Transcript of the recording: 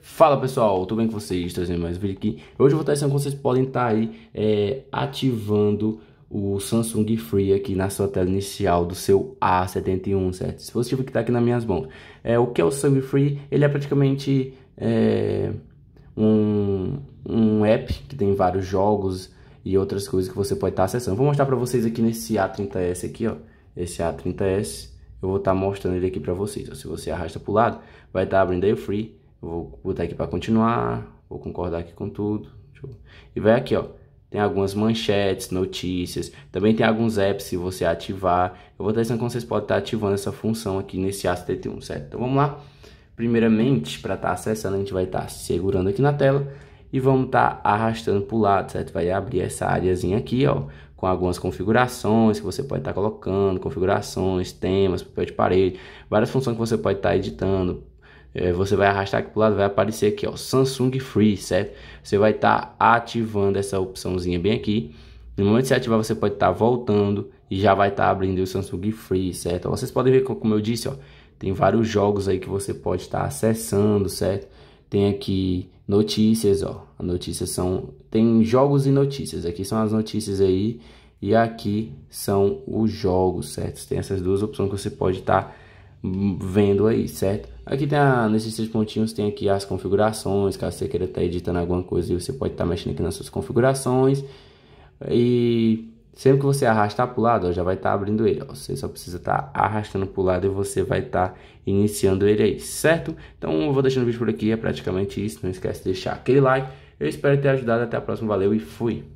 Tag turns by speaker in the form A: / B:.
A: Fala pessoal, tudo bem com vocês? Trazendo mais um vídeo aqui. Hoje eu vou estar ensinando como vocês podem estar tá aí é, ativando o Samsung Free aqui na sua tela inicial do seu A71, certo? Se você tiver que estar tá aqui nas minhas mãos. É, o que é o Samsung Free? Ele é praticamente é, um, um app que tem vários jogos e outras coisas que você pode estar tá acessando. Vou mostrar para vocês aqui nesse A30S aqui, ó. Esse A30S, eu vou estar mostrando ele aqui para vocês. Se você arrasta para o lado, vai estar abrindo aí o Free vou botar aqui para continuar, vou concordar aqui com tudo. E vai aqui, ó. Tem algumas manchetes, notícias, também tem alguns apps se você ativar. Eu vou deixando como vocês podem estar tá ativando essa função aqui nesse ACT1, certo? Então vamos lá. Primeiramente, para estar tá acessando, a gente vai estar tá segurando aqui na tela e vamos estar arrastando para o lado, certo? Vai abrir essa áreazinha aqui, ó, com algumas configurações que você pode estar colocando, configurações, temas, papel de parede, várias funções que você pode estar editando, é, você vai arrastar aqui para o lado, vai aparecer aqui, ó, Samsung Free, certo? Você vai estar tá ativando essa opçãozinha bem aqui. No momento de se ativar, você pode estar tá voltando e já vai estar tá abrindo o Samsung Free, certo? Vocês podem ver, como eu disse, ó, tem vários jogos aí que você pode estar tá acessando, certo? Tem aqui notícias, ó, as notícias são... Tem jogos e notícias, aqui são as notícias aí e aqui são os jogos, certo? Tem essas duas opções que você pode estar tá vendo aí, certo? Aqui tem a, nesses três pontinhos tem aqui as configurações, caso você queira estar tá editando alguma coisa, você pode estar tá mexendo aqui nas suas configurações. E sempre que você arrastar para o lado, ó, já vai estar tá abrindo ele. Ó. Você só precisa estar tá arrastando para o lado e você vai estar tá iniciando ele aí, certo? Então eu vou deixando o vídeo por aqui, é praticamente isso. Não esquece de deixar aquele like. Eu espero ter ajudado, até a próxima, valeu e fui!